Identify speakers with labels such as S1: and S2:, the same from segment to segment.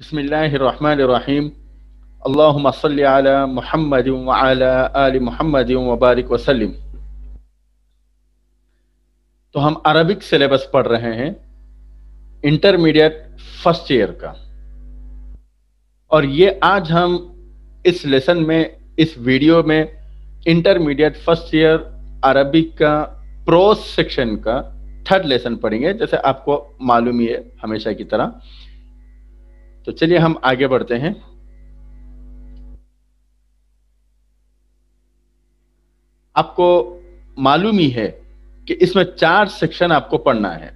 S1: صل على محمد وعلى ال محمد وبارك وسلم तो हम Arabic syllabus पढ़ रहे हैं इंटरमीडिएट फर्स्ट ईयर का और ये आज हम इस लेसन में इस वीडियो में इंटरमीडिएट फर्स्ट ईयर अरबिक का प्रोस सेक्शन का थर्ड लेसन पढ़ेंगे जैसे आपको मालूम ही है हमेशा की तरह तो चलिए हम आगे बढ़ते हैं आपको मालूम ही है कि इसमें चार सेक्शन आपको पढ़ना है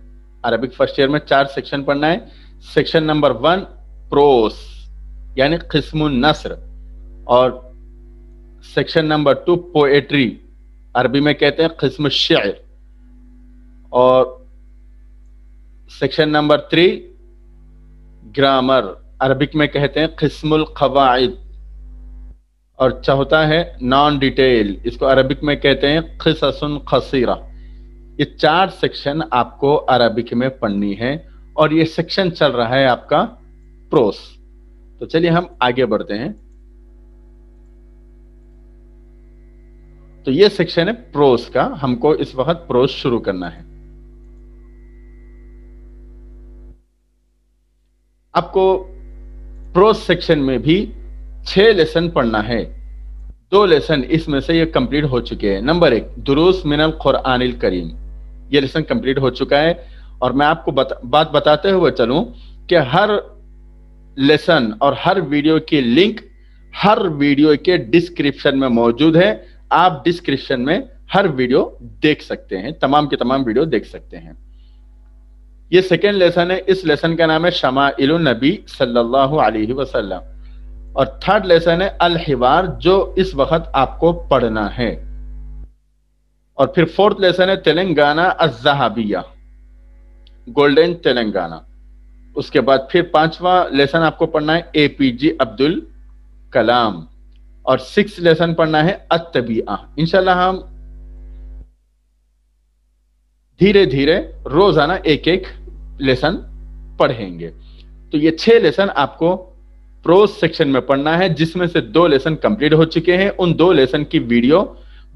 S1: अरबिक फर्स्ट ईयर में चार सेक्शन पढ़ना है सेक्शन नंबर वन प्रोस यानी किस्म नसर और सेक्शन नंबर टू पोएट्री अरबी में कहते हैं किस्म शेर और section number three grammar Arabic में कहते हैं किस्मुल खवाद और चौथा है नॉन डिटेल इसको अरबिक में कहते हैं खिससुन खसीरा ये चार सेक्शन आपको अरबिक में पढ़नी है और ये सेक्शन चल रहा है आपका प्रोस तो चलिए हम आगे बढ़ते हैं तो ये सेक्शन है प्रोस का हमको इस वक्त प्रोस शुरू करना है आपको प्रो सेक्शन में भी छह लेसन पढ़ना है दो लेसन इसमें से ये कंप्लीट हो चुके हैं नंबर एक दुरुस मिनल कुरानिल करीम ये लेसन कंप्लीट हो चुका है और मैं आपको बत, बात बताते हुए चलूं कि हर लेसन और हर वीडियो की लिंक हर वीडियो के डिस्क्रिप्शन में मौजूद है आप डिस्क्रिप्शन में हर वीडियो देख सकते हैं तमाम के तमाम वीडियो देख सकते हैं ये सेकेंड लेसन है इस लेसन का नाम है शमा नबी सल्लल्लाहु अलैहि वसल्लम और थर्ड लेसन है अल हिवार जो इस वक्त आपको पढ़ना है और फिर फोर्थ लेसन है तेलंगाना अजहाबिया गोल्डन तेलंगाना उसके बाद फिर पांचवा लेसन आपको पढ़ना है ए पी जे अब्दुल कलाम और सिक्स लेसन पढ़ना है अतबिया इनशाला हम धीरे धीरे रोजाना एक एक लेसन पढ़ेंगे तो ये छह लेसन आपको प्रोज सेक्शन में पढ़ना है जिसमें से दो लेसन कंप्लीट हो चुके हैं उन दो लेसन की वीडियो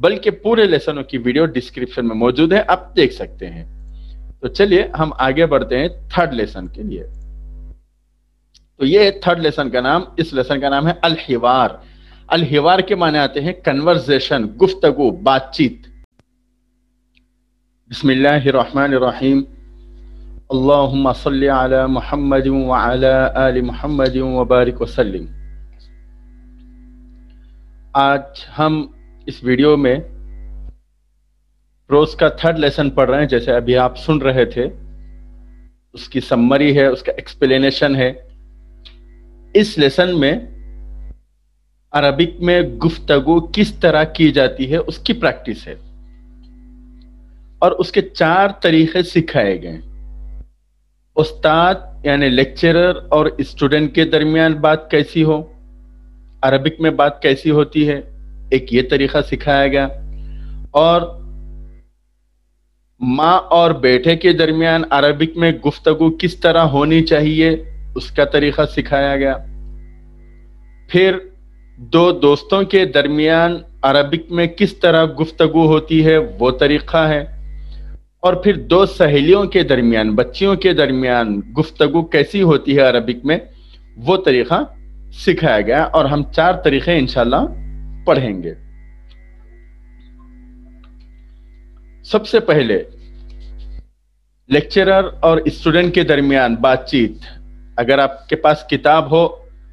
S1: बल्कि पूरे लेसनों की वीडियो डिस्क्रिप्शन में मौजूद है आप देख सकते हैं तो चलिए हम आगे बढ़ते हैं थर्ड लेसन के लिए तो ये थर्ड लेसन का नाम इस लेसन का नाम है अलहिवार अलहिवार के माने आते हैं कन्वर्जेशन गुफ्तगु बातचीत बिस्मिल्लाहिर्रहमानिर्रहीम اللهم صل على محمد وعلى अला محمد وبارك وسلم आज हम इस वीडियो में रोज का थर्ड लेसन पढ़ रहे हैं जैसे अभी आप सुन रहे थे उसकी सम्मरी है उसका एक्सप्लेनेशन है इस लेसन में अरबिक में गुफ्तगु किस तरह की जाती है उसकी प्रैक्टिस है और उसके चार तरीके सिखाए गए हैं उस्ताद यानी लेक्चरर और स्टूडेंट के दरमियान बात कैसी हो अरबिक में बात कैसी होती है एक ये तरीका सिखाया गया और माँ और बेटे के दरमियान अरबिक में गुफ्तगु किस तरह होनी चाहिए उसका तरीका सिखाया गया फिर दो दोस्तों के दरमियान अरबिक में किस तरह गुफ्तगु होती है वो तरीका है और फिर दो सहेलियों के दरमियान बच्चियों के दरमियान गुफ्तगु कैसी होती है अरबिक में वो तरीका सिखाया गया और हम चार तरीके इनशाला पढ़ेंगे सबसे पहले लेक्चरर और स्टूडेंट के दरमियान बातचीत अगर आपके पास किताब हो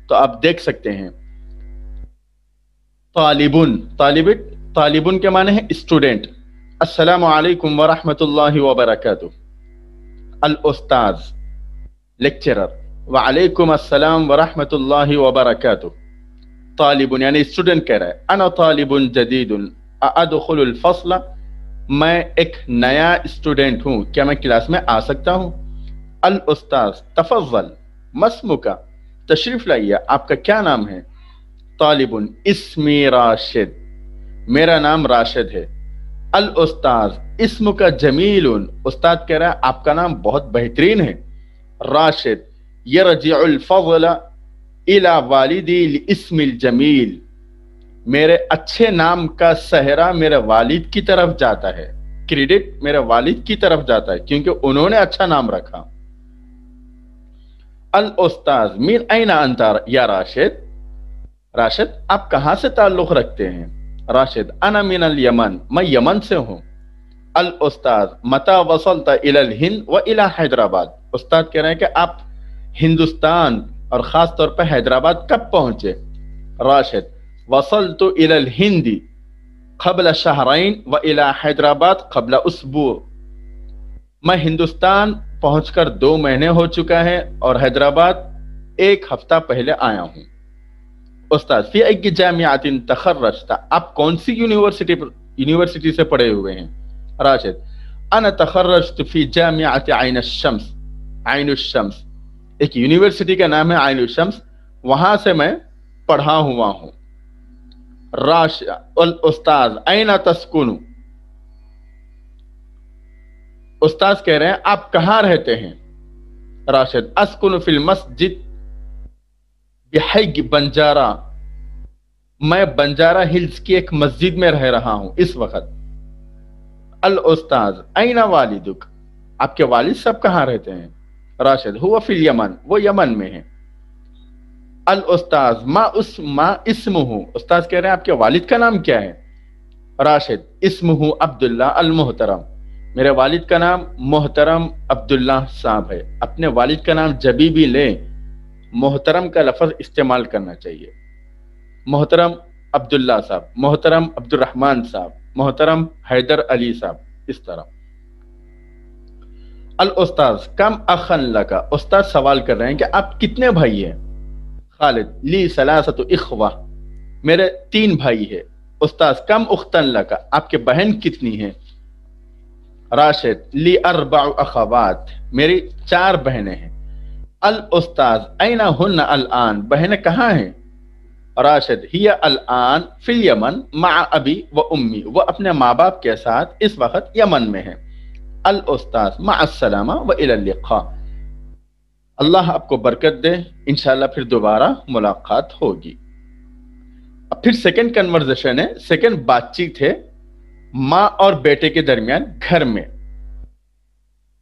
S1: तो आप देख सकते हैं तालिबुन तालिब तालिबुन के माने हैं स्टूडेंट असलकम वरहमल वबरक अलस्ताज लेक्चरर वालेकुम अस्सलाम वरहमल वबरक तालिबन यानी स्टूडेंट कह रहा है طالب جديد जदीदन الفصل मैं एक नया स्टूडेंट हूँ क्या मैं क्लास में आ सकता हूँ उस्ताद तफजल मसमुका तशरीफ़ लाइए आपका क्या नाम है तालिबन इसमी राशिद मेरा नाम राशिद है अल उस्ताद इसम का जमील उस्ताद कह रहा है आपका नाम बहुत बेहतरीन है राशिद इला वालिदी इसमिल जमील मेरे अच्छे नाम का सहरा मेरे वालिद की तरफ जाता है क्रेडिट मेरे वालिद की तरफ जाता है क्योंकि उन्होंने अच्छा नाम रखा अल उस्ताद मीन ऐना अंतार या राशिद राशिद आप कहां से ताल्लुक रखते हैं राशिद अना अल यमन मैं यमन से हूँ अल उस्ताद मता वसलता अल हिंद व इला हैदराबाद उस्ताद कह रहे हैं कि आप हिंदुस्तान और ख़ास तौर पर हैदराबाद कब पहुँचे राशिद वसल तो अल हिंदी कबल शहराइन व इला हैदराबाद कबल उसबू मैं हिंदुस्तान पहुँच कर दो महीने हो चुका है और हैदराबाद एक हफ्ता पहले आया हूँ उस्ताद फी अज्ञ जामियातिन तखर्रजता आप कौन सी यूनिवर्सिटी यूनिवर्सिटी से पढ़े हुए हैं राशिद अन तखर्रजत फी जामियात आइन शम्स आइन शम्स एक यूनिवर्सिटी का नाम है आइन शम्स वहां से मैं पढ़ा हुआ हूं राश उस्ताद आइना तस्कुनु उस्ताद कह रहे हैं आप कहां रहते हैं राशिद अस्कुन फिल मस्जिद हग बंजारा मैं बंजारा हिल्स की एक मस्जिद में रह रहा हूं इस वक्त अल उस्ताज आईना दुख आपके वालिद सब कहा रहते हैं राशिद हुआ फिल यमन वो यमन में है अल उस्ताज मा उस मा इसम हूं उस्ताज कह रहे हैं आपके वालिद का नाम क्या है राशिद इसम हूं अब्दुल्ला अल मोहतरम मेरे वालिद का नाम मोहतरम अब्दुल्ला साहब है अपने वालिद का नाम जबी भी लें मोहतरम का लफज इस्तेमाल करना चाहिए मोहतरम अब्दुल्ला साहब मोहतरम अब्दुलरहमान साहब मोहतरम हैदर अली साहब इस तरह अल उस्ताद कम अखन लगा उस्ताद सवाल कर रहे हैं कि आप कितने भाई हैं खालिद ली सलासत इखवा मेरे तीन भाई है उस्ताद कम उख्तन लगा आपके बहन कितनी है राशिद ली अरबा अखवात मेरी चार बहनें हैं अल उस्ताद ऐना हुन अल आन बहन कहाँ है राशिद हिया अल आन फिल यमन मा अभी व उम्मी वह अपने माँ बाप के साथ इस वक्त यमन में है अल उस्ताज मासलामा व इलखा अल्लाह आपको बरकत दे इनशा फिर दोबारा मुलाकात होगी अब फिर सेकेंड कन्वर्जेशन है सेकेंड बातचीत है माँ और बेटे के दरमियान घर में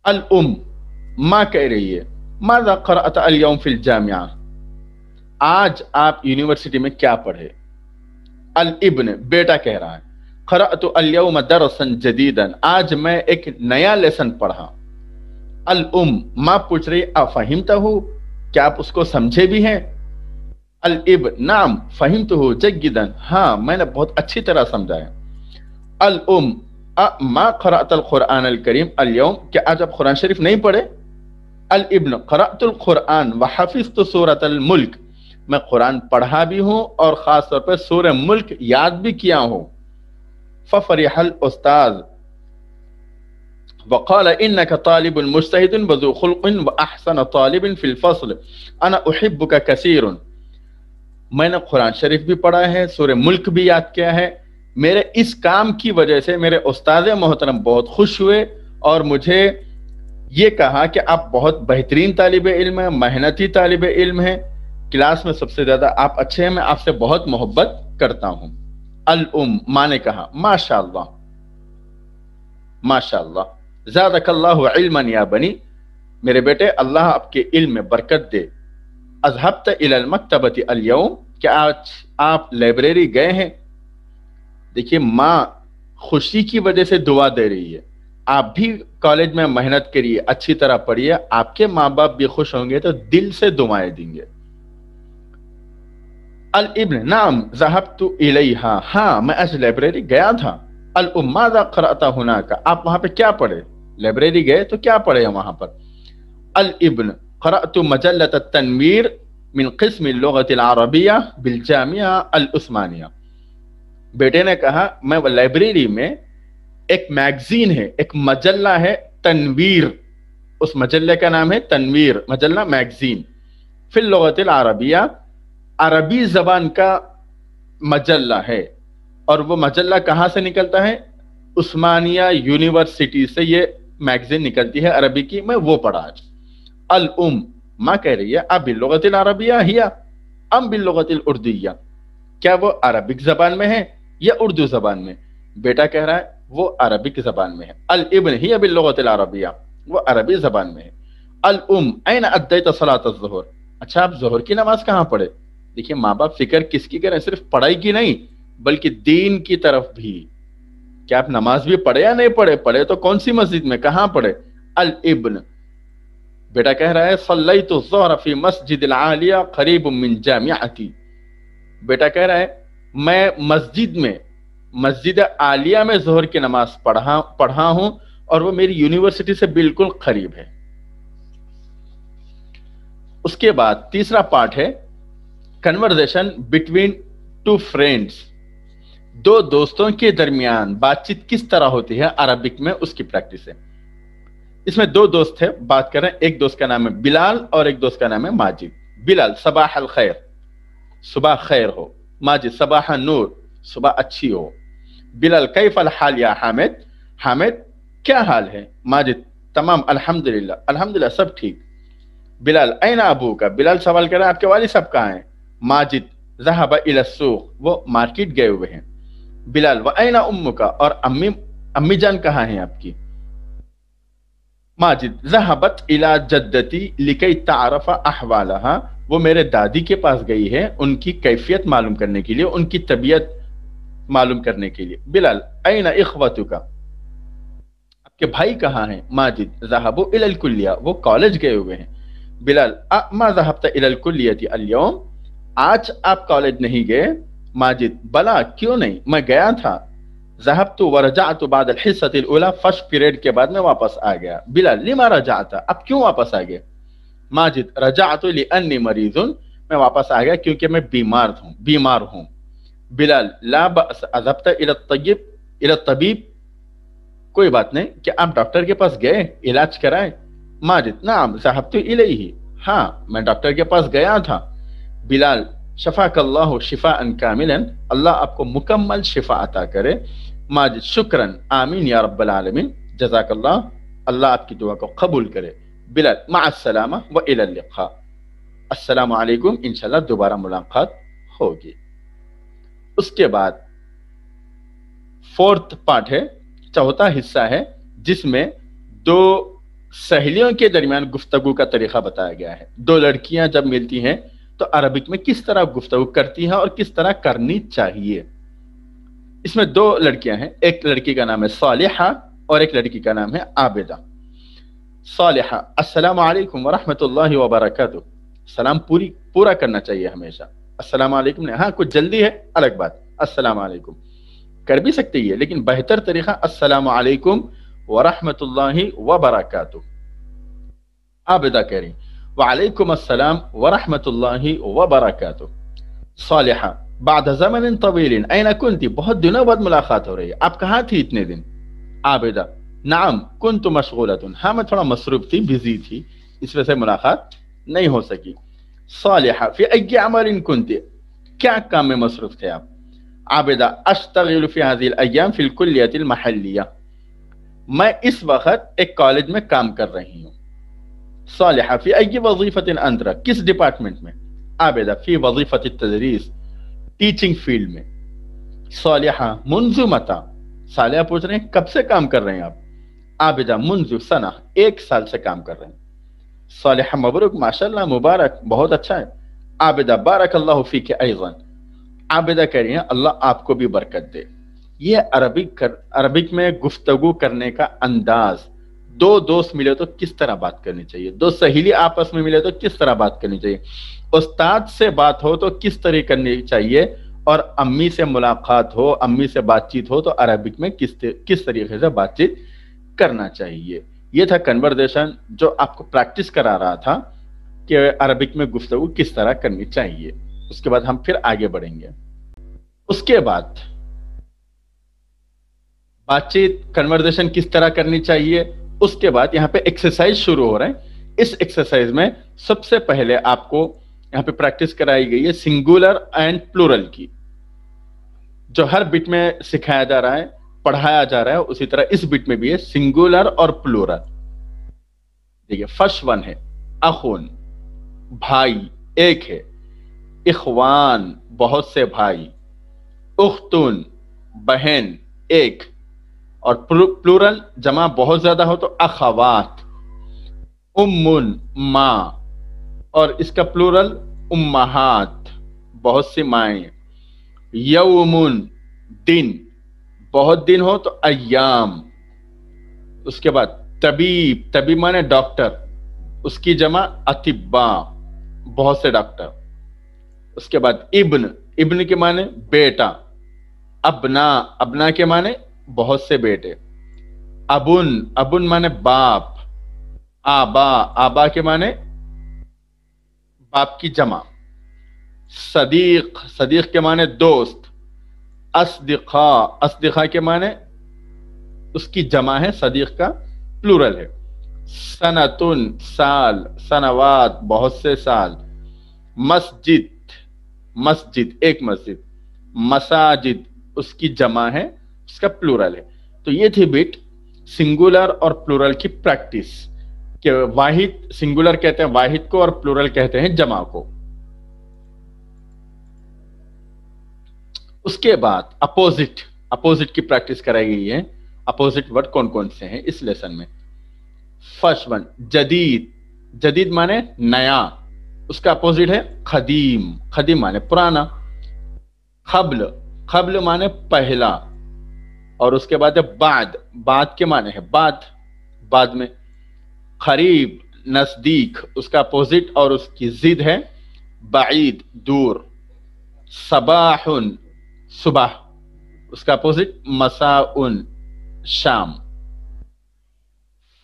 S1: अल उम माँ कह रही है मादा करत अलयम फिल जामिया आज आप यूनिवर्सिटी में क्या पढ़े अल इब्न बेटा कह रहा है खरात अलयम दरसन जदीदन आज मैं एक नया लेसन पढ़ा अल उम माँ पूछ रही अफहिमता हो क्या आप उसको समझे भी हैं अल इब नाम फहिम तो हो जगिदन हाँ मैंने बहुत अच्छी तरह समझा है अल उम माँ खरात अल कुरान अल करीम अल यौम क्या आज आप कुरान शरीफ नहीं पढ़े अल इब्न खरातुल कुरान व हफिज तो सूरत अल मुल्क मैं कुरान पढ़ा भी हूँ और ख़ास तौर पर सूर मुल्क याद भी किया हूँ फ़रीहल उस्ताद وقال انك طالب مجتهد वजूखुल्किन خلق واحسن طالب في الفصل انا احبك كثيرا मैंने कुरान शरीफ भी पढ़ा है सूर मुल्क भी याद किया है मेरे इस काम की वजह से मेरे उस्ताद मोहतरम बहुत खुश हुए और मुझे ये कहा कि आप बहुत बेहतरीन तालब इल्म है मेहनती तालब इल्म है क्लास में सबसे ज्यादा आप अच्छे हैं मैं आपसे बहुत मोहब्बत करता हूं अल उम माँ ने कहा माशा माशा ज्यादा या बनी मेरे बेटे अल्लाह आपके इल्म में बरकत दे अजहब तलमकतबती अलयम क्या आज आप लाइब्रेरी गए हैं देखिए माँ खुशी की वजह से दुआ दे रही है आप भी कॉलेज में मेहनत करिए अच्छी तरह पढ़िए आपके माँ बाप भी खुश होंगे तो दिल से दुआएं देंगे अल इब्न नाम जहाब तू इलेहा हाँ मैं ऐसे लाइब्रेरी गया था अल उम्मादा खराता हुना का आप वहां पे क्या पढ़े लाइब्रेरी गए तो क्या पढ़े हैं वहां पर अल इब्न खरात मजलत तनवीर मिन किस्म लगत अरबिया बिल जामिया अल उस्मानिया बेटे ने कहा मैं लाइब्रेरी में एक मैगजीन है एक मजल्ला है तनवीर उस मजल्ले का नाम है तनवीर मजल्ला मैगजीन फिर लगतल अरबिया अरबी जबान का मजल्ला है और वो मजल्ला कहाँ से निकलता है उस्मानिया यूनिवर्सिटी से ये मैगजीन निकलती है अरबी की मैं वो पढ़ा आज अल उम माँ कह रही है अब बिल्लुगतिल अरबिया हिया अम बिल्लुगतिल उर्दिया क्या वो अरबिक जबान में है या उर्दू जबान में बेटा कह रहा है वो अरबिक जबान में है अल इबन ही अबिलत अरबिया वो अरबी जबान में है अल उम ऐन अद्दैत सलात जहर अच्छा आप जहर की नमाज कहाँ पढ़े देखिए माँ बाप फिक्र किसकी करें सिर्फ पढ़ाई की नहीं बल्कि दीन की तरफ भी क्या आप नमाज भी पढ़े या नहीं पढ़े पढ़े तो कौन सी मस्जिद में कहाँ पढ़े अल इब्न बेटा कह रहा है सल्लई तो फी मस्जिद आलिया खरीब मिन जामियाती बेटा कह रहा है मैं मस्जिद में मस्जिद आलिया में जोहर की नमाज पढ़ा पढ़ा हूं और वो मेरी यूनिवर्सिटी से बिल्कुल करीब है उसके बाद तीसरा पार्ट है कन्वर्जेशन बिटवीन टू फ्रेंड्स दो दोस्तों के दरमियान बातचीत किस तरह होती है अरबिक में उसकी प्रैक्टिस है इसमें दो दोस्त है बात कर रहे हैं एक दोस्त का नाम है बिलाल और एक दोस्त का नाम है माजिद बिलाल सबाह खैर सुबह खैर हो माजिद सबाह नूर सुबह अच्छी हो बिलाल कैफ हाल या हामिद हामिद क्या हाल है माजिद तमाम अल्हम्दुलिल्लाह अल्हम्दुलिल्लाह सब ठीक बिलाल ऐना अबू का बिलाल सवाल कर रहे हैं आपके वाले सब कहाँ हैं माजिद जहाब इलसूख वो मार्केट गए हुए हैं बिलाल व ऐना उम्मू का और अम्मी अम्मी जान कहाँ हैं आपकी माजिद जहाबत इला जद्दती लिकई तारफ़ा अहवाला वो मेरे दादी के पास गई है उनकी कैफियत मालूम करने के लिए उनकी तबीयत मालूम करने के लिए बिलाल आईना इखवतु का आपके भाई कहाँ हैं माजिद जहाबो इलकुल्लिया वो कॉलेज गए हुए हैं बिलाल मा जहाबता इलकुल्लिया थी अल्योम आज आप कॉलेज नहीं गए माजिद बला क्यों नहीं मैं गया था जहाब तो वरजा तो बाद हिस्सतला फर्स्ट पीरियड के बाद में वापस आ गया बिलाल लिमा रजा था अब क्यों वापस आ गया माजिद रजा तो अन्य मरीजुन मैं वापस आ गया क्योंकि मैं बीमार हूँ बीमार हूँ बिलाल ला तयब इल तबीब कोई बात नहीं क्या आप डॉक्टर के पास गए इलाज कराए माजिद नाम साहब तो इले ही हाँ मैं डॉक्टर के पास गया था बिलाल शफा कल्ला शिफा अन कामिल अल्लाह आपको मुकम्मल शिफा अता करे माजिद शुक्रन आमीन या रब्बल आलमीन जजाक अल्लाह आपकी दुआ को कबूल करे बिलाल मासलामा व इला अस्सलाम वालेकुम दोबारा मुलाकात होगी उसके बाद फोर्थ पार्ट है चौथा हिस्सा है जिसमें दो सहेलियों के दरमियान गुफ्तगु का तरीका बताया गया है दो लड़कियां जब मिलती हैं तो अरबिक में किस तरह गुफ्तगु करती हैं और किस तरह करनी चाहिए इसमें दो लड़कियां हैं एक लड़की का नाम है सालिहा और एक लड़की का नाम है आबेदा सालिहा अस्सलाम वालेकुम वरहमतुल्लाहि सलाम पूरी पूरा करना चाहिए हमेशा असलम ने हाँ कुछ जल्दी है अलग बात अस्सलाम कर भी सकती है लेकिन बेहतर तरीका अस्सलाम वालेकुम वरहमतुल्लाहि व बरकातु आप अदा करें वालेकुम अस्सलाम वरहमतुल्लाहि व सालिहा बाद जमन तवील ऐना बहुत दिनों बाद मुलाकात हो रही है आप कहाँ थी इतने दिन आबेदा नाम कुन तो मशगूलतुन हाँ मैं थोड़ा मसरूफ थी बिजी थी इस वजह से मुलाकात नहीं हो सकी सालिहा फी अय अमल कुंत क्या काम में मसरूफ थे आप आबिदा अश्तगिल फी हाजिल अयाम फिल मैं इस वक्त एक कॉलेज में काम कर रही हूँ सालिहा किस डिपार्टमेंट में आबिदा फी वजीफत तदरीस टीचिंग फील्ड में सालिहा मुंजु मता सालिहा पूछ रहे हैं कब से काम कर रहे हैं आप आबिदा मुंजु सना एक साल से काम कर रहे हैं सालिह मबरूक माशाल्लाह मुबारक बहुत अच्छा है आबिदा बारक अल्लाह फ़ी के ऐज़न आबिदा कह रही हैं अल्लाह आपको भी बरकत दे ये अरबिक कर अरबिक में गुफ्तगु करने का अंदाज दो दोस्त मिले तो किस तरह बात करनी चाहिए दो सहेली आपस में मिले तो किस तरह बात करनी चाहिए उस्ताद से बात हो तो किस तरह करनी चाहिए और अम्मी से मुलाकात हो अम्मी से बातचीत हो तो अरबिक में किस किस तरीके से बातचीत करना चाहिए ये था कन्वर्जेशन जो आपको प्रैक्टिस करा रहा था कि अरबिक में गुफ्तु किस तरह करनी चाहिए उसके बाद हम फिर आगे बढ़ेंगे उसके बाद बातचीत कन्वर्जेशन किस तरह करनी चाहिए उसके बाद यहाँ पे एक्सरसाइज शुरू हो रहे हैं इस एक्सरसाइज में सबसे पहले आपको यहाँ पे प्रैक्टिस कराई गई है सिंगुलर एंड प्लूरल की जो हर बिट में सिखाया जा रहा है पढ़ाया जा रहा है उसी तरह इस बिट में भी है सिंगुलर और प्लोरल देखिए फर्स्ट वन है अखुन भाई एक है इखवान बहुत से भाई उख्तुन बहन एक और प्लूरल जमा बहुत ज्यादा हो तो अखवात उम्मुन माँ और इसका प्लूरल उम्माहात बहुत सी माए यउमुन दिन बहुत दिन हो तो अयाम उसके बाद तबीब तबीब माने डॉक्टर उसकी जमा अतिबा बहुत से डॉक्टर उसके बाद इब्न इब्न के माने बेटा अबना अबना के माने बहुत से बेटे अबुन अबुन माने बाप आबा आबा के माने बाप की जमा सदीक सदीक के माने दोस्त असदिखा असदिखा के माने उसकी जमा है सदीक का प्लूरल है सनतुन साल सनवात बहुत से साल मस्जिद मस्जिद एक मस्जिद मसाजिद उसकी जमा है उसका प्लूरल है तो ये थी बिट सिंगुलर और प्लूरल की प्रैक्टिस के वाहिद सिंगुलर कहते हैं वाहिद को और प्लूरल कहते हैं जमा को उसके बाद अपोजिट अपोजिट की प्रैक्टिस कराई गई है अपोजिट वर्ड कौन कौन से हैं इस लेसन में फर्स्ट वन जदीद जदीद माने नया उसका अपोजिट है खदीम खदीम माने पुराना खबल खबल माने पहला और उसके बाद है बाद बाद के माने है बाद बाद में खरीब नजदीक उसका अपोजिट और उसकी जिद है बाईद दूर सबाहन सुबह उसका अपोजिट मसाउन शाम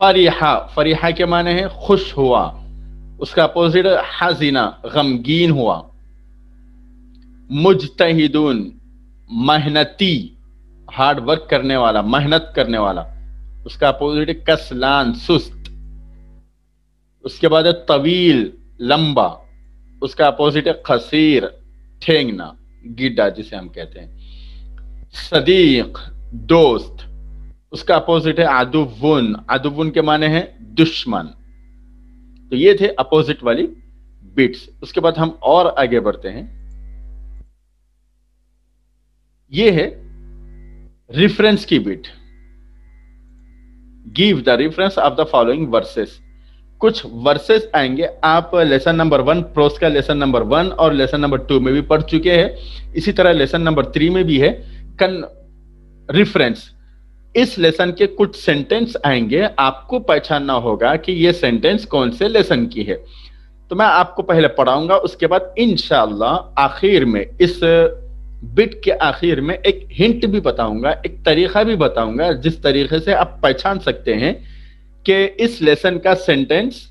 S1: फरीहा फरीहा के माने हैं खुश हुआ उसका अपोजिट हजीना गमगीन हुआ मुजतहिदून मेहनती हार्ड वर्क करने वाला मेहनत करने वाला उसका अपोजिट कसलान सुस्त उसके बाद है तवील लंबा उसका अपोजिट है खसीर ठेंगना गिडा जिसे हम कहते हैं सदीक दोस्त उसका अपोजिट है आदुवन आदुवन के माने हैं दुश्मन तो ये थे अपोजिट वाली बिट्स उसके बाद हम और आगे बढ़ते हैं ये है रिफरेंस की bit give the reference of the following verses कुछ वर्सेस आएंगे आप लेसन नंबर वन प्रोस का लेसन नंबर वन और लेसन नंबर टू में भी पढ़ चुके हैं इसी तरह लेसन नंबर थ्री में भी है कन रिफरेंस इस लेसन के कुछ सेंटेंस आएंगे आपको पहचानना होगा कि ये सेंटेंस कौन से लेसन की है तो मैं आपको पहले पढ़ाऊंगा उसके बाद इनशाला आखिर में इस बिट के आखिर में एक हिंट भी बताऊंगा एक तरीका भी बताऊंगा जिस तरीके से आप पहचान सकते हैं कि इस लेसन का सेंटेंस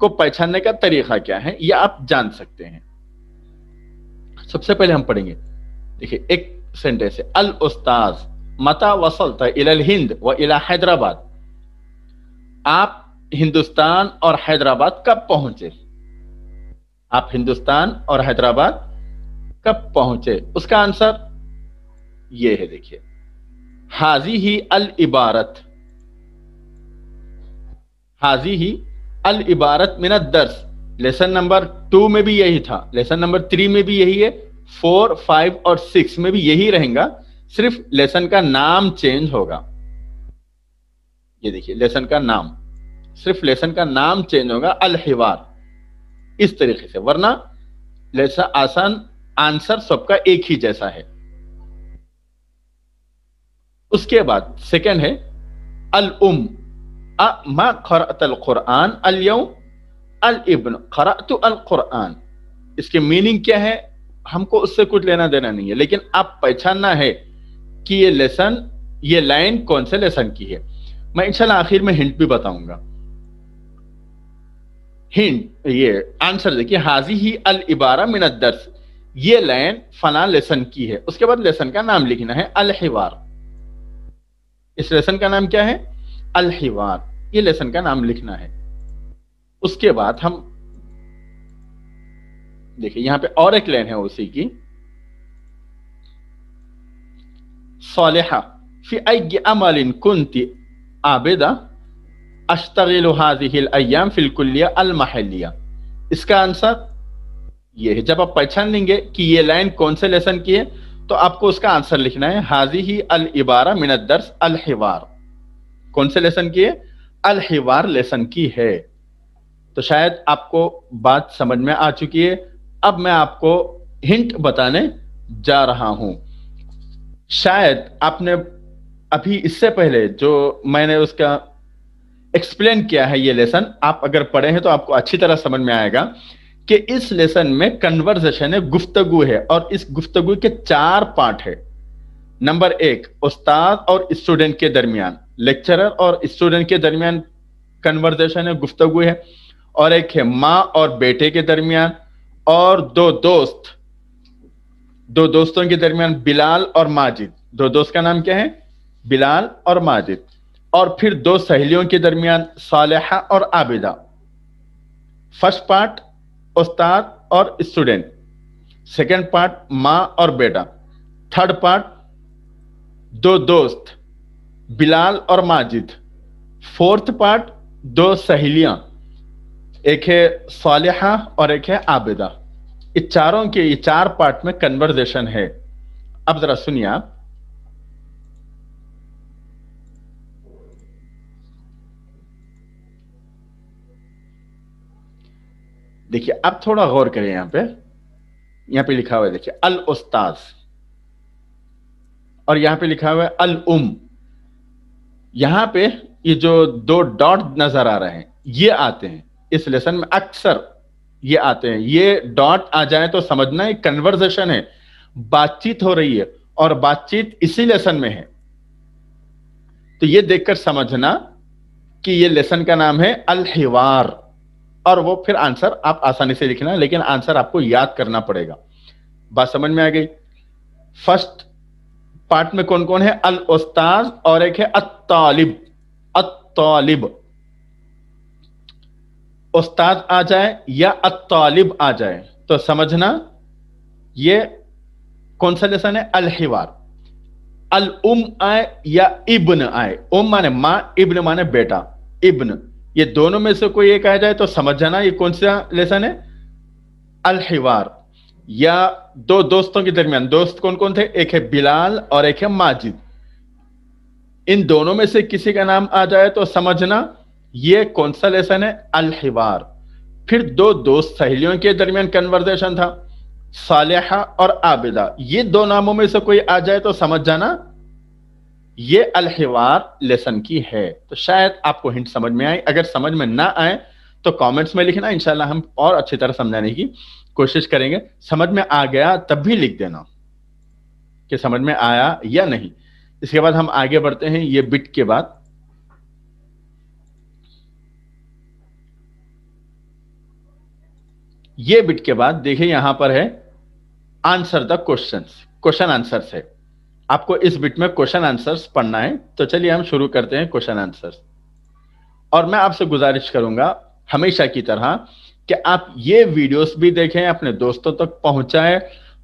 S1: को पहचानने का तरीका क्या है यह आप जान सकते हैं सबसे पहले हम पढ़ेंगे देखिए एक सेंटेंस है अल उस्ताज मता वसल इल हिंद व इला हैदराबाद आप हिंदुस्तान और हैदराबाद कब पहुंचे आप हिंदुस्तान और हैदराबाद कब पहुंचे उसका आंसर ये है देखिए हाजी ही अल इबारत हाजी ही अल इबारत मिन दर्स लेसन नंबर टू में भी यही था लेसन नंबर थ्री में भी यही है फोर फाइव और सिक्स में भी यही रहेगा सिर्फ लेसन का नाम चेंज होगा ये देखिए लेसन का नाम सिर्फ लेसन का नाम चेंज होगा हिवार इस तरीके से वरना लेसन आसान आंसर सबका एक ही जैसा है उसके बाद सेकंड है अल उम ما قرअत अल इसके मीनिंग क्या है हमको उससे कुछ लेना देना नहीं है लेकिन आप पहचानना है कि ये लेसन ये लाइन कौन से लेसन की है मैं इंशाल्लाह आखिर में हिंट भी बताऊंगा हिंट ये आंसर देखिए हाजी ही अल इबारा मिन दर्स ये लाइन फना लेसन की है उसके बाद लेसन का नाम लिखना है अल हिवार इस लेसन का नाम क्या है अलहिवार ये लेसन का नाम लिखना है उसके बाद हम देखिए यहां पे और एक लाइन है उसी की सोलेहा फी आई अमल इन कुंती आबेदा अश्तगिल हाजिल अयाम फिलकुल्लिया अलमहलिया इसका आंसर ये है जब आप पहचान लेंगे कि ये लाइन कौन से लेसन की है तो आपको उसका आंसर लिखना है हाजी ही अल इबारा मिनदर्स अल हिवार कौन से लेसन की है अलहिवार लेसन की है तो शायद आपको बात समझ में आ चुकी है अब मैं आपको हिंट बताने जा रहा हूं शायद आपने अभी इससे पहले जो मैंने उसका एक्सप्लेन किया है ये लेसन आप अगर पढ़े हैं तो आपको अच्छी तरह समझ में आएगा कि इस लेसन में कन्वर्जेशन है गुफ्तगु है और इस गुफ्तगु के चार पार्ट है नंबर एक उस्ताद और स्टूडेंट के दरमियान लेक्चरर और स्टूडेंट के दरमियान कन्वर्जेशन है गुफ्तगु है और एक है माँ और बेटे के दरमियान और दो दोस्त दो दोस्तों के दरमियान बिलाल और माजिद दो दोस्त का नाम क्या है बिलाल और माजिद और फिर दो सहेलियों के दरमियान सालेहा और आबिदा फर्स्ट पार्ट उस्ताद और स्टूडेंट सेकंड पार्ट माँ और बेटा थर्ड पार्ट दो दोस्त बिलाल और माजिद फोर्थ पार्ट दो सहेलियां एक है सालिहा और एक है आबिदा इन चारों के ये चार पार्ट में कन्वर्जेशन है अब जरा सुनिए आप देखिए अब थोड़ा गौर करें यहां पे यहां पे लिखा हुआ है देखिए अल उस्ताज और यहां पे लिखा हुआ है अल उम यहां पे ये जो दो डॉट नजर आ रहे हैं ये आते हैं इस लेसन में अक्सर ये आते हैं ये डॉट आ जाए तो समझना एक कन्वर्जेशन है बातचीत हो रही है और बातचीत इसी लेसन में है तो ये देखकर समझना कि ये लेसन का नाम है अलहिवार और वो फिर आंसर आप आसानी से लिखना लेकिन आंसर आपको याद करना पड़ेगा बात समझ में आ गई फर्स्ट पार्ट में कौन कौन है अल उस्ताज और एक है अतालिब अतालिब उस्ताद आ जाए या अतालिब आ जाए तो समझना ये कौन सा लेसन है अल हिवार अल उम आए या इब्न आए उम माने माँ इब्न माने बेटा इब्न ये दोनों में से कोई एक आ जाए तो समझ जाना ये कौन सा लेसन है अल हिवार या दो दोस्तों के दरमियान दोस्त कौन कौन थे एक है बिलाल और एक है माजिद इन दोनों में से किसी का नाम आ जाए तो समझना ये कौन सा लेसन है अलहिवार फिर दो दोस्त सहेलियों के दरमियान कन्वर्जेशन था सालेहा और आबिदा ये दो नामों में से कोई आ जाए तो समझ जाना ये अलहिवार लेसन की है तो शायद आपको हिंट समझ में आए अगर समझ में ना आए तो कमेंट्स में लिखना इंशाल्लाह हम और अच्छी तरह समझाने की कोशिश करेंगे समझ में आ गया तब भी लिख देना कि समझ में आया या नहीं इसके बाद हम आगे बढ़ते हैं ये बिट के बाद ये बिट के बाद देखिए यहां पर है answer the question question answer है आपको इस बिट में क्वेश्चन आंसर्स पढ़ना है तो चलिए हम शुरू करते हैं क्वेश्चन आंसर्स और मैं आपसे गुजारिश करूंगा हमेशा की तरह कि आप ये वीडियोस भी देखें अपने दोस्तों तक पहुंचाएं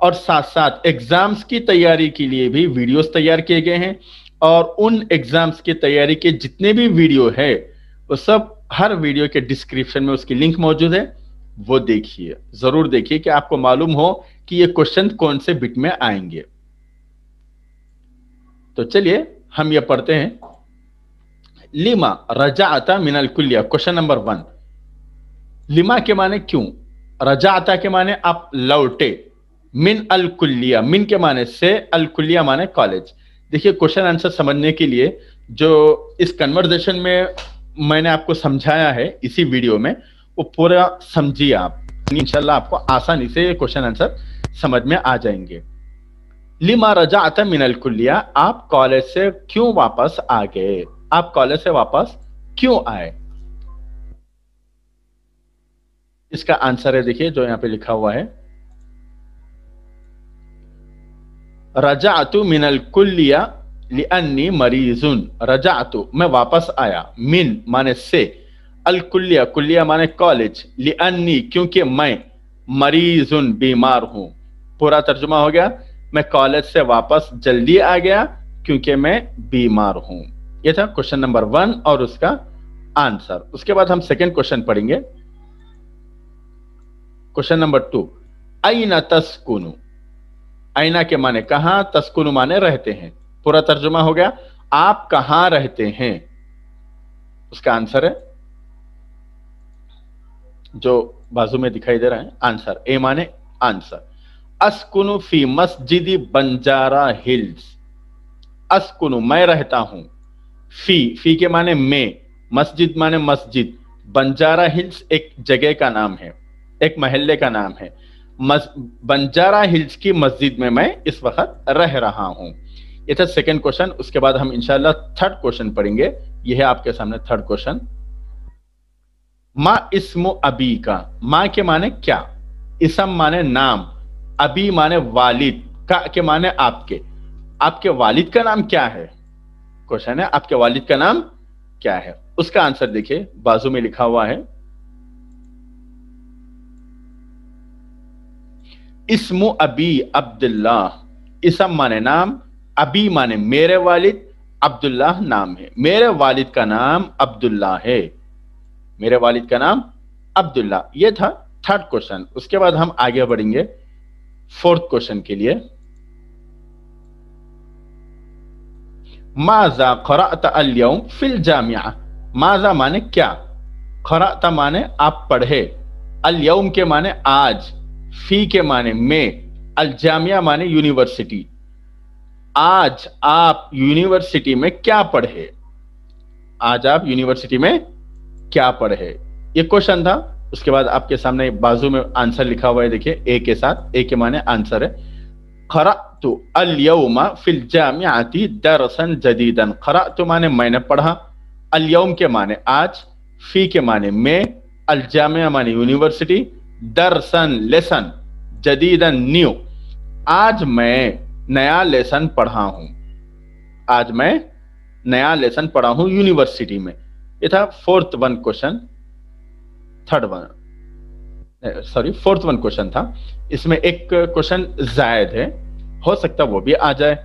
S1: और साथ साथ एग्जाम्स की तैयारी के लिए भी वीडियोस तैयार किए गए हैं और उन एग्जाम्स की तैयारी के जितने भी वीडियो है वो सब हर वीडियो के डिस्क्रिप्शन में उसकी लिंक मौजूद है वो देखिए जरूर देखिए कि आपको मालूम हो कि ये क्वेश्चन कौन से बिट में आएंगे तो चलिए हम ये पढ़ते हैं लीमा रजा आता मिनल कुलिया क्वेश्चन नंबर वन लिमा के माने क्यों रजा आता के माने आप लौटे मिन अल कुल्लिया मिन के माने से अल कुल्लिया माने कॉलेज देखिए क्वेश्चन आंसर समझने के लिए जो इस कन्वर्जेशन में मैंने आपको समझाया है इसी वीडियो में वो पूरा समझिए आप इंशाल्लाह आपको आसानी से ये क्वेश्चन आंसर समझ में आ जाएंगे लिमा रजा आता मिनल कुल्लिया आप कॉलेज से क्यों वापस आ गए आप कॉलेज से वापस क्यों आए इसका आंसर है देखिए जो यहाँ पे लिखा हुआ है रजा अतु मिनल कुल्लिया लिअन्नी मरीजुन रजा अतु मैं वापस आया मिन माने से अल कुल्लिया कुल्लिया माने कॉलेज लिअन्नी क्योंकि मैं मरीजुन बीमार हूं पूरा तर्जुमा हो गया मैं कॉलेज से वापस जल्दी आ गया क्योंकि मैं बीमार हूं यह था क्वेश्चन नंबर वन और उसका आंसर उसके बाद हम सेकेंड क्वेश्चन पढ़ेंगे क्वेश्चन नंबर टू आईना तस्कुनु आईना के माने कहा तस्कुनु माने रहते हैं पूरा तर्जुमा हो गया आप कहा रहते हैं उसका आंसर है जो बाजू में दिखाई दे रहा है आंसर ए माने आंसर अस्कुनु फी मस्जिदी बंजारा हिल्स अस्कुनु मैं रहता हूं फी फी के माने में मस्जिद माने मस्जिद बंजारा हिल्स एक जगह का नाम है एक महल्ले का नाम है बंजारा हिल्स की मस्जिद में मैं इस वक्त रह रहा हूँ ये था सेकेंड क्वेश्चन उसके बाद हम इंशाल्लाह थर्ड क्वेश्चन पढ़ेंगे यह है आपके सामने थर्ड क्वेश्चन माँ इसम अबी का माँ के माने क्या इसम माने नाम अबी माने वालिद का के माने आपके आपके वालिद का नाम क्या है क्वेश्चन है आपके वालिद का नाम क्या है उसका आंसर देखिए बाजू में लिखा हुआ है इसमु अबी अब्दुल्ला इसम माने नाम अबी माने मेरे वालिद अब्दुल्लाह नाम है मेरे वालिद का नाम अब्दुल्ला है मेरे वालिद का नाम अब्दुल्ला ये था थर्ड क्वेश्चन उसके बाद हम आगे बढ़ेंगे फोर्थ क्वेश्चन के लिए माजा खरात अल्यूम फिल जामिया माजा माने क्या खराता माने आप पढ़े अल्यूम के माने आज फी के माने में अलजामिया माने यूनिवर्सिटी आज आप यूनिवर्सिटी में क्या पढ़े आज आप यूनिवर्सिटी में क्या पढ़े ये क्वेश्चन था उसके बाद आपके सामने बाजू में आंसर लिखा हुआ है देखिए ए के साथ ए के माने आंसर है खरा तो अलयौमा फिल जामियाती दरसन जदीदन खरा तो माने मैंने पढ़ा अलयौम के माने आज फी के माने में अलजामिया माने यूनिवर्सिटी दर्शन लेसन जदीदन न्यू आज मैं नया लेसन पढ़ा हूं आज मैं नया लेसन पढ़ा हूं यूनिवर्सिटी में ये था fourth one question third one sorry fourth one question था इसमें एक क्वेश्चन जायद है हो सकता वो भी आ जाए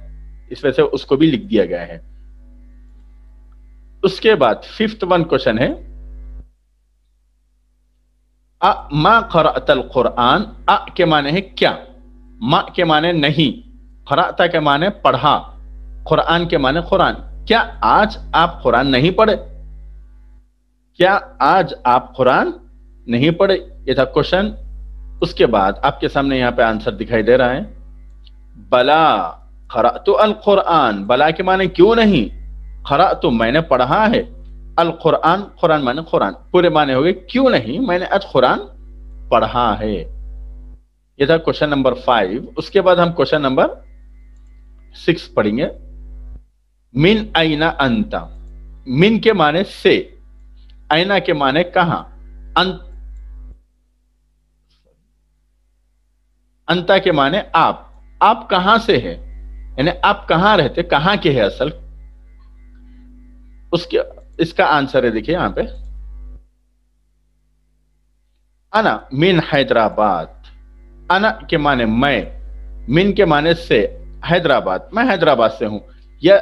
S1: इस वजह से उसको भी लिख दिया गया है उसके बाद फिफ्थ वन क्वेश्चन है अ मा खरातल कुरान अ के माने है क्या मा के माने नहीं खराता के माने पढ़ा कुरान के माने कुरान क्या आज आप कुरान नहीं पढ़े क्या आज आप कुरान नहीं पढ़े ये था क्वेश्चन उसके बाद आपके सामने यहाँ पे आंसर दिखाई दे रहा है बला खरा तो अल कुरान बला के माने क्यों नहीं खरा तो मैंने पढ़ा है अल कुरान कुरान माने कुरान पूरे माने हो गए क्यों नहीं मैंने अल कुरान पढ़ा है ये था क्वेश्चन नंबर फाइव उसके बाद हम क्वेश्चन नंबर सिक्स पढ़ेंगे मिन आईना अंता मिन के माने से आईना के माने कहा अंत अंता के माने आप आप कहां से है यानी आप कहां रहते कहां के है असल उसके इसका आंसर है देखिए यहां पे अना मिन हैदराबाद अना के माने मैं मिन के माने से हैदराबाद मैं हैदराबाद से हूं या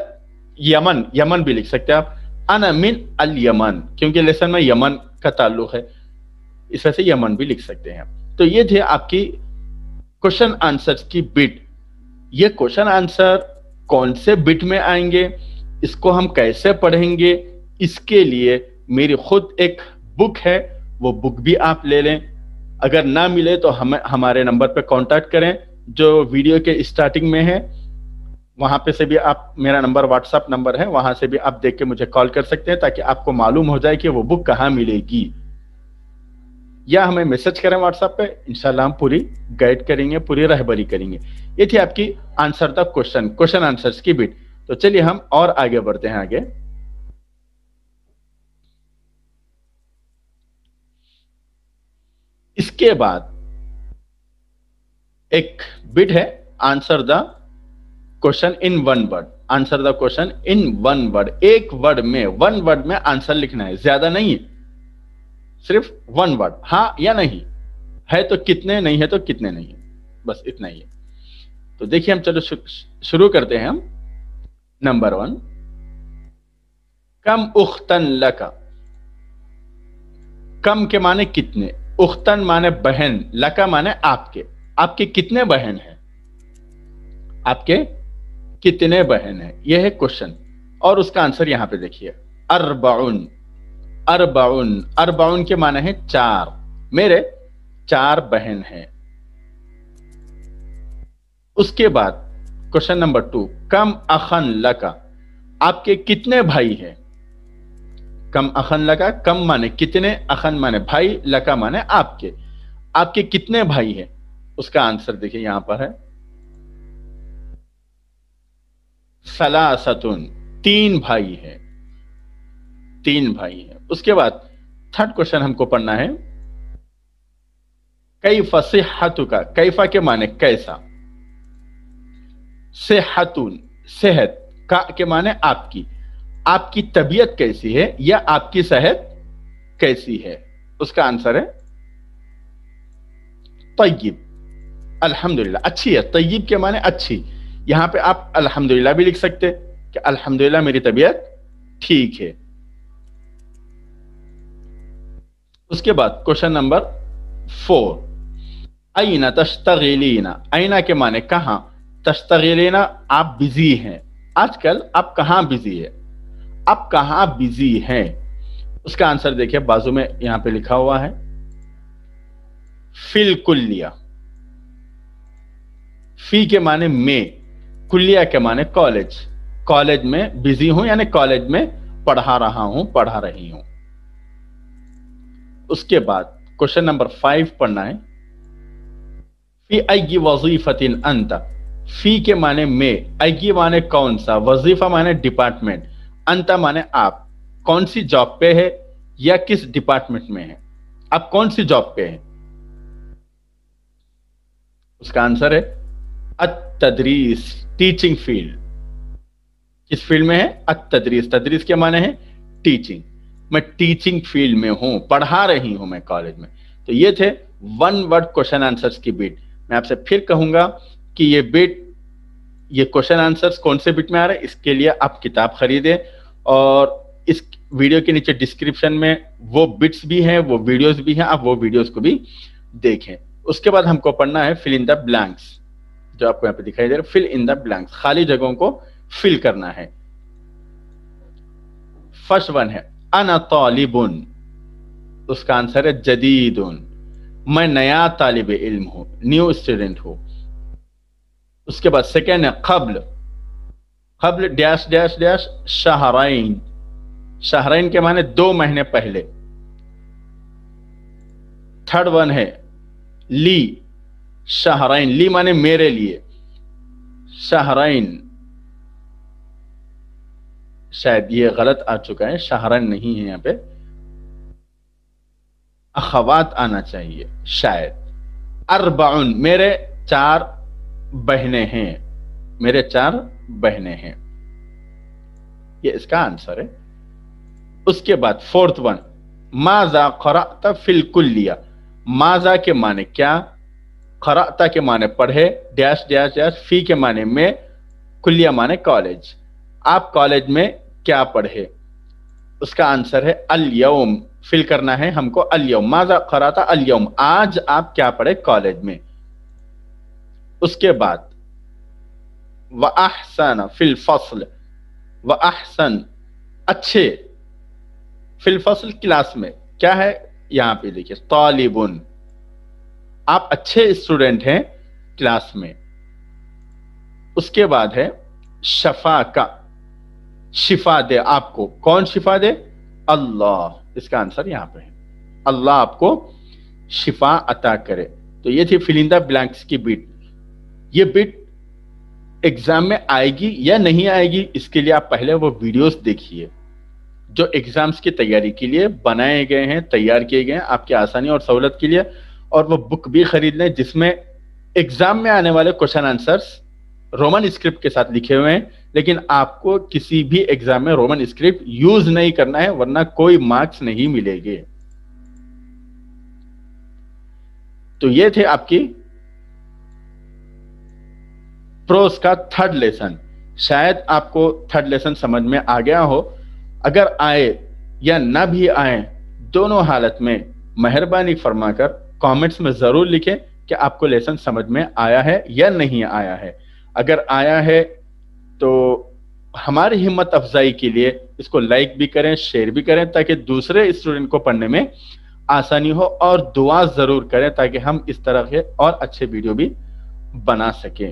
S1: यमन यमन भी लिख सकते हैं आप अना मिन अल यमन क्योंकि लेसन में यमन का ताल्लुक है इस वजह से यमन भी लिख सकते हैं तो ये थे आपकी क्वेश्चन आंसर की बिट ये क्वेश्चन आंसर कौन से बिट में आएंगे इसको हम कैसे पढ़ेंगे इसके लिए मेरी खुद एक बुक है वो बुक भी आप ले लें अगर ना मिले तो हम हमारे नंबर पर कांटेक्ट करें जो वीडियो के स्टार्टिंग में है वहां पे से भी आप मेरा नंबर व्हाट्सएप नंबर है वहां से भी आप देख के मुझे कॉल कर सकते हैं ताकि आपको मालूम हो जाए कि वो बुक कहाँ मिलेगी या हमें मैसेज करें व्हाट्सएप पे इंशाल्लाह हम पूरी गाइड करेंगे पूरी रहबरी करेंगे ये थी आपकी answer the question question answers की बिट तो चलिए हम और आगे बढ़ते हैं आगे इसके बाद एक बिट है answer the question in one word answer the question in one word एक वर्ड में वन वर्ड में आंसर लिखना है ज्यादा नहीं है सिर्फ वन वर्ड हाँ या नहीं है तो कितने नहीं है तो कितने नहीं है बस इतना ही है तो देखिए हम चलो शुरू करते हैं हम नंबर वन कम उख्तन लका कम के माने कितने उख्तन माने बहन लका माने आपके आपके कितने बहन हैं आपके कितने बहन हैं यह है क्वेश्चन और उसका आंसर यहां पे देखिए अरबाउन अरबाउन अरबाउन के माने हैं चार मेरे चार बहन हैं उसके बाद क्वेश्चन नंबर टू कम अखन लका आपके कितने भाई हैं कम अखन लगा कम माने कितने अखन माने भाई लका माने आपके आपके कितने भाई हैं उसका आंसर देखिए यहां पर है सलासतुन तीन भाई है तीन भाई है उसके बाद थर्ड क्वेश्चन हमको पढ़ना है कैफा से का कैफा के माने कैसा सेहतुन सेहत का के माने आपकी आपकी तबीयत कैसी है या आपकी सेहत कैसी है उसका आंसर है तयब अल्हम्दुलिल्लाह अच्छी है तयब के माने अच्छी यहां पे आप अल्हम्दुलिल्लाह भी लिख सकते कि अल्हम्दुलिल्लाह मेरी तबीयत ठीक है उसके बाद क्वेश्चन नंबर फोर आईना तश्तगीना आईना के माने कहा तश्तगीना आप बिजी हैं आजकल आप कहा बिजी है आप कहाँ बिजी हैं उसका आंसर देखिए बाजू में यहां पे लिखा हुआ है फिल कुल्लिया फी के माने में कुल्लिया के माने कॉलेज कॉलेज में बिजी हूं यानी कॉलेज में पढ़ा रहा हूं पढ़ा रही हूं उसके बाद क्वेश्चन नंबर फाइव पढ़ना है फी अगी वजीफतिन अंत फी के माने में अगी माने कौन सा वजीफा माने डिपार्टमेंट अंता माने आप कौन सी जॉब पे है या किस डिपार्टमेंट में है आप कौन सी जॉब पे हैं उसका आंसर है अतदरीस टीचिंग फील्ड किस फील्ड में है अतदरीस तदरीस क्या माने हैं टीचिंग मैं टीचिंग फील्ड में हूं पढ़ा रही हूं मैं कॉलेज में तो ये थे वन वर्ड क्वेश्चन आंसर्स की बीट मैं आपसे फिर कहूंगा कि ये बीट ये क्वेश्चन आंसर्स कौन से बिट में आ रहे हैं इसके लिए आप किताब खरीदें और इस वीडियो के नीचे डिस्क्रिप्शन में वो बिट्स भी हैं वो वीडियोस भी हैं आप वो वीडियोस को भी देखें उसके बाद हमको पढ़ना है फिल इन द ब्लैंक्स जो आपको यहाँ पे दिखाई दे रहा है फिल इन द ब्लैंक्स खाली जगहों को फिल करना है फर्स्ट वन है अना तालिबुन उसका आंसर है जदीदुन मैं नया तालिब इल्म हूँ न्यू स्टूडेंट हूं उसके बाद सेकेंड है कबल कबल डैश डैश डैश शहराइन शहराइन के माने दो महीने पहले थर्ड वन है ली शहराइन ली माने मेरे लिए शहराइन शायद ये गलत आ चुका है शहराइन नहीं है यहां पे अखवात आना चाहिए शायद अरबाउन मेरे चार बहने हैं मेरे चार बहने हैं ये इसका आंसर है उसके बाद फोर्थ वन माजा खरा फिलकुल लिया माजा के माने क्या खराता के माने पढ़े डैश डैश डैश फी के माने में कुल्लिया माने कॉलेज आप कॉलेज में क्या पढ़े उसका आंसर है अलयम फिल करना है हमको अलयम माजा खराता अलयम आज आप क्या पढ़े कॉलेज में उसके बाद व आहसन फिल फसल व आहसन अच्छे फिल फसल क्लास में क्या है यहां पे देखिए तालिबुन आप अच्छे स्टूडेंट हैं क्लास में उसके बाद है शफा का शिफा दे आपको कौन शिफा दे अल्लाह इसका आंसर यहां पे है अल्लाह आपको शिफा अता करे तो ये थी फिलिंदा ब्लैंक्स की बीट ये बिट एग्जाम में आएगी या नहीं आएगी इसके लिए आप पहले वो वीडियोस देखिए जो एग्जाम्स की तैयारी के लिए बनाए गए हैं तैयार किए गए हैं आपकी आसानी और सहूलत के लिए और वो बुक भी खरीद लें जिसमें एग्जाम में आने वाले क्वेश्चन आंसर्स रोमन स्क्रिप्ट के साथ लिखे हुए हैं लेकिन आपको किसी भी एग्जाम में रोमन स्क्रिप्ट यूज नहीं करना है वरना कोई मार्क्स नहीं मिलेगी तो ये थे आपकी प्रोस का थर्ड लेसन शायद आपको थर्ड लेसन समझ में आ गया हो अगर आए या ना भी आए दोनों हालत में मेहरबानी फरमाकर कमेंट्स में ज़रूर लिखें कि आपको लेसन समझ में आया है या नहीं आया है अगर आया है तो हमारी हिम्मत अफजाई के लिए इसको लाइक भी करें शेयर भी करें ताकि दूसरे स्टूडेंट को पढ़ने में आसानी हो और दुआ ज़रूर करें ताकि हम इस तरह के और अच्छे वीडियो भी बना सकें